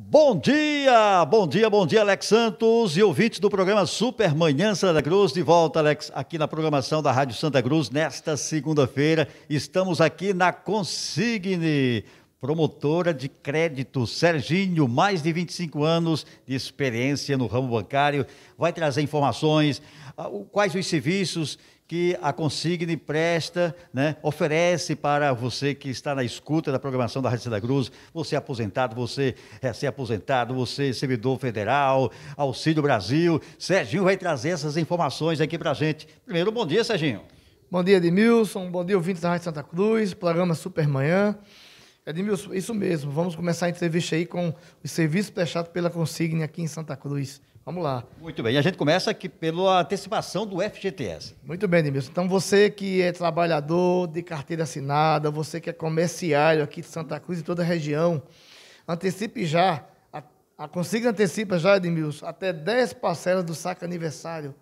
Bom dia, bom dia, bom dia, Alex Santos e ouvintes do programa Super Manhã Santa Cruz. De volta, Alex, aqui na programação da Rádio Santa Cruz, nesta segunda-feira. Estamos aqui na Consigne, promotora de crédito. Serginho, mais de 25 anos de experiência no ramo bancário, vai trazer informações, ah, quais os serviços que a Consigne presta, né, oferece para você que está na escuta da programação da Rádio Santa Cruz, você aposentado, você recém-aposentado, é, você servidor federal, Auxílio Brasil. Serginho vai trazer essas informações aqui para a gente. Primeiro, bom dia, Serginho. Bom dia, Edmilson. Bom dia, ouvintes da Rádio Santa Cruz, programa Supermanhã. Edmilson, isso mesmo. Vamos começar a entrevista aí com os serviços prestados pela Consigne aqui em Santa Cruz. Vamos lá. Muito bem. E a gente começa aqui pela antecipação do FGTS. Muito bem, Edmilson. Então, você que é trabalhador de carteira assinada, você que é comerciário aqui de Santa Cruz e toda a região, antecipe já. A, a consigna antecipa já, Edmilson, até 10 parcelas do saco aniversário.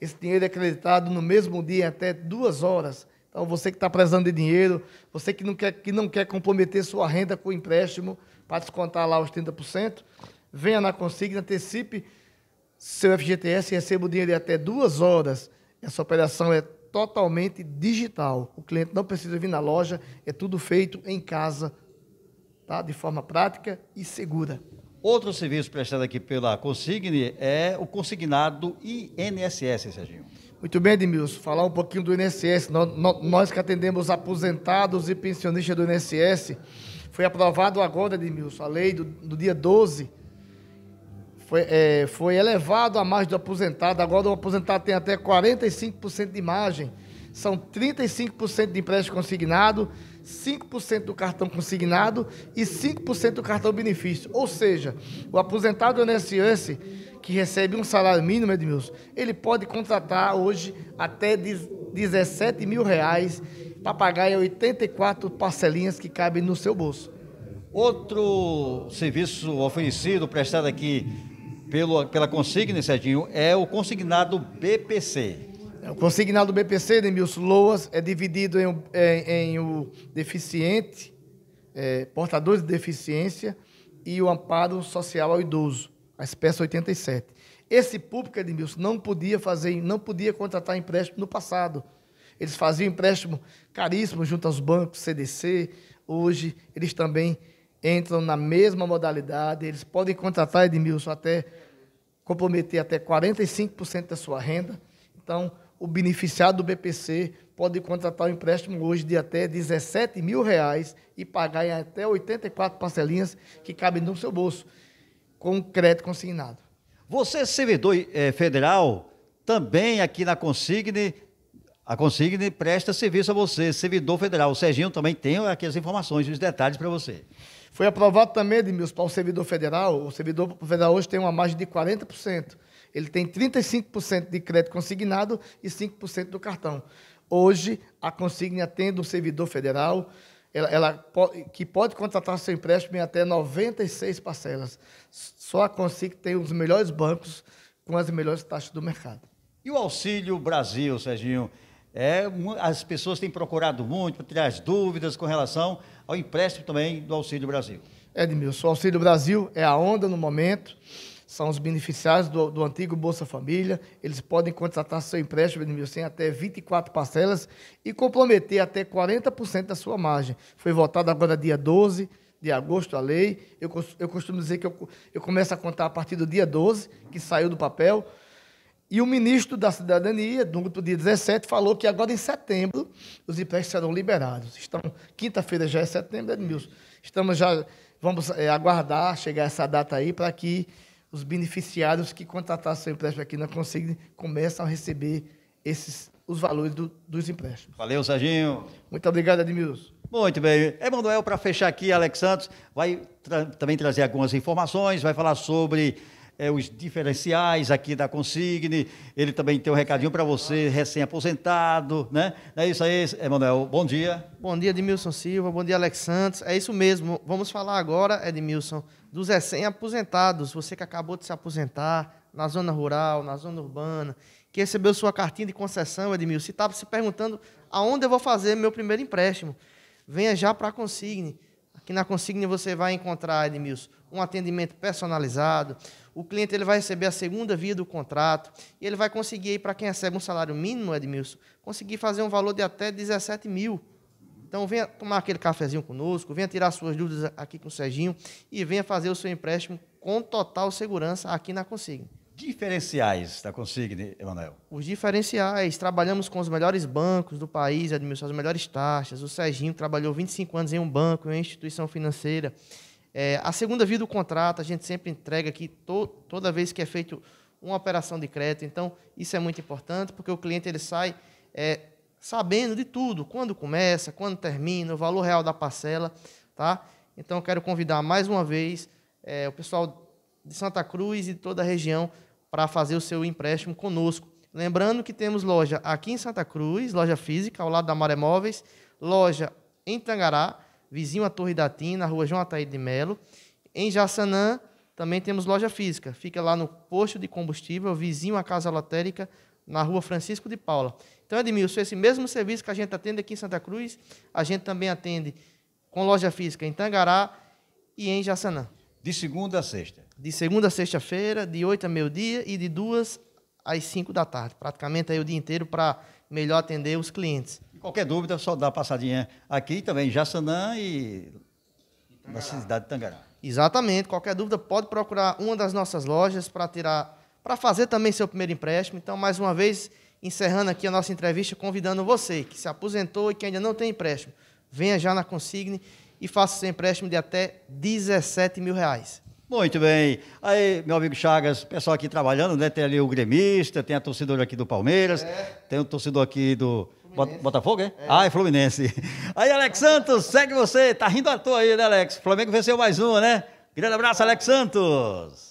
Esse dinheiro é acreditado no mesmo dia, até duas horas. Então, você que está precisando de dinheiro, você que não, quer, que não quer comprometer sua renda com o empréstimo para descontar lá os 30%, venha na consigna, antecipe seu FGTS e receba o dinheiro em até duas horas. Essa operação é totalmente digital. O cliente não precisa vir na loja, é tudo feito em casa, tá? de forma prática e segura. Outro serviço prestado aqui pela Consigne é o consignado INSS, Serginho. Muito bem, Edmilson. Falar um pouquinho do INSS. Nós que atendemos aposentados e pensionistas do INSS, foi aprovado agora, Edmilson, a lei do, do dia 12 foi, é, foi elevado a margem do aposentado. Agora o aposentado tem até 45% de margem. São 35% de empréstimo consignado, 5% do cartão consignado e 5% do cartão benefício. Ou seja, o aposentado do que recebe um salário mínimo, Edmilson, ele pode contratar hoje até 17 mil reais para pagar em 84 parcelinhas que cabem no seu bolso. Outro serviço oferecido, prestado aqui pelo, pela consigna, Serginho, é o consignado BPC. É, o consignado BPC, Demilson Loas, é dividido em, em, é, em o deficiente, é, de deficiência e o amparo social ao idoso, a espécie 87. Esse público, Edmilson, não podia fazer, não podia contratar empréstimo no passado. Eles faziam empréstimo caríssimo junto aos bancos, CDC. Hoje, eles também entram na mesma modalidade, eles podem contratar Edmilson até comprometer até 45% da sua renda. Então, o beneficiado do BPC pode contratar um empréstimo hoje de até 17 mil reais e pagar em até 84 parcelinhas que cabem no seu bolso, com crédito consignado. Você, servidor eh, federal, também aqui na Consigne a Consigne presta serviço a você, servidor federal. O Serginho também tem aqui as informações os detalhes para você. Foi aprovado também, Edmilson, para o servidor federal. O servidor federal hoje tem uma margem de 40%. Ele tem 35% de crédito consignado e 5% do cartão. Hoje, a consigna atende o servidor federal, ela, ela, que pode contratar seu empréstimo em até 96 parcelas. Só a consigna tem os melhores bancos com as melhores taxas do mercado. E o Auxílio Brasil, Serginho? É, as pessoas têm procurado muito para tirar as dúvidas com relação ao empréstimo também do Auxílio Brasil. Edmilson, o Auxílio Brasil é a onda no momento, são os beneficiários do, do antigo Bolsa Família, eles podem contratar seu empréstimo, Edmilson, em até 24 parcelas e comprometer até 40% da sua margem. Foi votado agora dia 12 de agosto a lei, eu, eu costumo dizer que eu, eu começo a contar a partir do dia 12, que saiu do papel, e o ministro da Cidadania, no dia 17, falou que agora em setembro os empréstimos serão liberados. quinta-feira já é setembro, né, Edmilson. Estamos já, vamos é, aguardar chegar essa data aí para que os beneficiários que contrataram seu empréstimo aqui na Consigne começam a receber esses, os valores do, dos empréstimos. Valeu, Serginho. Muito obrigado, Edmilson. Muito bem. Emanuel, para fechar aqui, Alex Santos vai tra também trazer algumas informações, vai falar sobre é, os diferenciais aqui da Consigne. Ele também tem um recadinho para você, recém-aposentado, né? É isso aí, Emanuel. Bom dia. Bom dia, Edmilson Silva. Bom dia, Alex Santos. É isso mesmo. Vamos falar agora, Edmilson, dos recém-aposentados. Você que acabou de se aposentar na zona rural, na zona urbana, que recebeu sua cartinha de concessão, Edmilson, se estava se perguntando aonde eu vou fazer meu primeiro empréstimo. Venha já para a Consigne. Aqui na Consigne você vai encontrar, Edmilson, um atendimento personalizado, o cliente ele vai receber a segunda via do contrato e ele vai conseguir, para quem recebe um salário mínimo, Edmilson, conseguir fazer um valor de até 17 mil. Então venha tomar aquele cafezinho conosco, venha tirar suas dúvidas aqui com o Serginho e venha fazer o seu empréstimo com total segurança aqui na Consigne. Diferenciais da Consigne, Emanuel? Os diferenciais. Trabalhamos com os melhores bancos do país, Edmilson, as melhores taxas. O Serginho trabalhou 25 anos em um banco, em uma instituição financeira. É, a segunda via do contrato, a gente sempre entrega aqui to, toda vez que é feito uma operação de crédito. Então, isso é muito importante, porque o cliente ele sai é, sabendo de tudo, quando começa, quando termina, o valor real da parcela. Tá? Então, quero convidar mais uma vez é, o pessoal de Santa Cruz e de toda a região para fazer o seu empréstimo conosco. Lembrando que temos loja aqui em Santa Cruz, loja física, ao lado da Maré Móveis, loja em Tangará, vizinho à Torre da Tina, na rua João Ataíde de Melo. Em Jaçanã, também temos loja física. Fica lá no posto de combustível, vizinho à Casa Lotérica, na rua Francisco de Paula. Então, Edmilson, esse mesmo serviço que a gente atende aqui em Santa Cruz, a gente também atende com loja física em Tangará e em Jaçanã. De segunda a sexta? De segunda a sexta-feira, de 8 a meio-dia e de duas às 5 da tarde. Praticamente aí o dia inteiro para melhor atender os clientes. Qualquer dúvida, só dá uma passadinha aqui também, Jaçanã e na cidade de Tangará. Exatamente. Qualquer dúvida, pode procurar uma das nossas lojas para tirar, para fazer também seu primeiro empréstimo. Então, mais uma vez, encerrando aqui a nossa entrevista, convidando você que se aposentou e que ainda não tem empréstimo, venha já na Consigne e faça seu empréstimo de até 17 mil reais. Muito bem. Aí, meu amigo Chagas, pessoal aqui trabalhando, né? Tem ali o gremista, tem a torcedora aqui do Palmeiras, é. tem o torcedor aqui do Fluminense. Botafogo, é? é? Ah, é Fluminense. Aí, Alex Santos, segue você. Tá rindo à toa aí, né, Alex? Flamengo venceu mais uma, né? Grande abraço, Alex Santos.